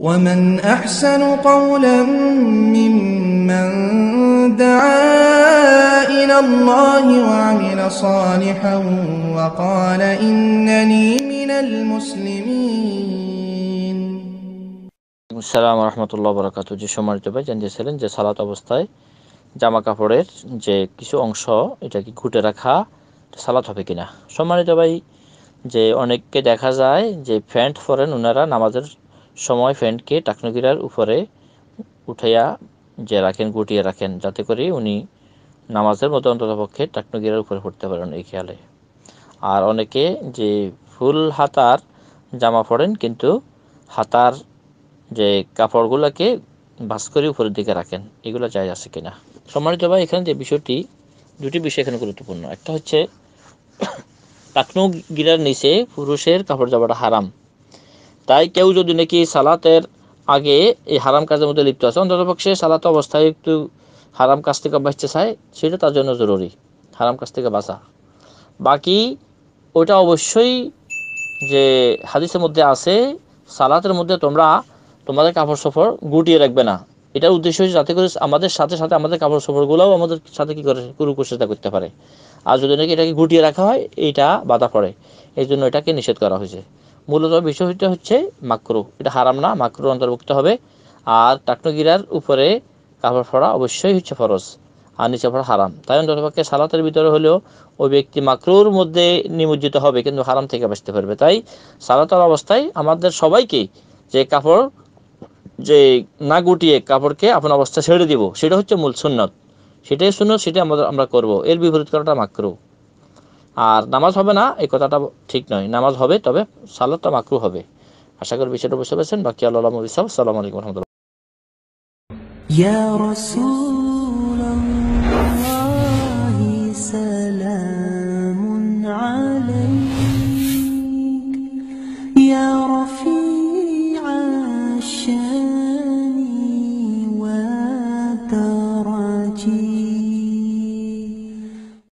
ومن أحسن قولا ممن دعا إلى الله وعمل صالحا وقال إنني من المسلمين السلام ورحمة الله وبركاته যে সম্মানিত ভাই জানিয়েছিলেন যে সালাত অবস্থায় জামা কাপড়ের যে কিছু অংশ এটাকে ঘুটে রাখা সালাত হবে কিনা সম্মানিত ভাই যে অনেককে দেখা যায় যে প্যান্ট পরেন ওনারা নামাজের সময় ফ্যানকে টাকনুকিরার উপরে উঠাইয়া যে রাখেন গুটিয়ে রাখেন যাতে করে উনি নামাজের মতো অন্ততপক্ষে টাকনুকিরার উপরে পড়তে পারেন এই খেয়ালে আর অনেকে যে ফুল হাতার জামা পরেন কিন্তু হাতার যে কাপড়গুলোকে ভাস করে উপরের দিকে রাখেন এগুলো যায় আছে কিনা সম্মানিত ভাই এখানে যে বিষয়টি দুটি বিষয় এখানে গুরুত্বপূর্ণ একটা হচ্ছে টাকনু গিরার নিচে পুরুষের কাপড় জামাটা হারাম তাই কেউ যদি নাকি সালাতের আগে এই হারাম কাজের মধ্যে লিপ্ত আছে অন্ততপক্ষে সালাত অবস্থায় একটু হারাম কাজ থেকে বাঁচতে চায় সেটা তার জন্য জরুরি হারাম কাজ থেকে বাঁচা বাকি ওটা অবশ্যই যে হাদিসের মধ্যে আছে সালাতের মধ্যে তোমরা তোমাদের কাপড় সফর গুটিয়ে রাখবে না এটার উদ্দেশ্য হচ্ছে যাতে করে আমাদের সাথে সাথে আমাদের কাপড় সফরগুলোও আমাদের সাথে কী করে কুরুকুশিতা করতে পারে আর যদি নাকি এটাকে গুটিয়ে রাখা হয় এটা বাধা পড়ে এই জন্য এটাকে নিষেধ করা হয়েছে মূলত বিষয়টা হচ্ছে মাকরু এটা হারাম না মাকরু অন্তর্ভুক্ত হবে আর টাকনগিরার উপরে কাপড় ফড়া অবশ্যই হচ্ছে ফরজ আর নিচে ফড়া হারাম তাই অন্ততপক্ষে সালাতের ভিতরে হলেও ওই ব্যক্তি মাকরুর মধ্যে নিমজ্জিত হবে কিন্তু হারাম থেকে বাঁচতে পারবে তাই সালাতের অবস্থায় আমাদের সবাইকে যে কাপড় যে না গুটিয়ে কাপড়কে আপনার অবস্থা ছেড়ে দিব সেটা হচ্ছে মূল সুন্নত সেটাই সুন্নত সেটা আমাদের আমরা করব এর বিপরীত করাটা মাকরু আর নামাজ হবে না এই কথাটা ঠিক নয় নামাজ হবে তবে সালাদটা মাকরু হবে আশা করি বিষয়টা বুঝতে পারছেন বাকি আল্লাহ সালাম আলাইকুম রহমতুল্লাহ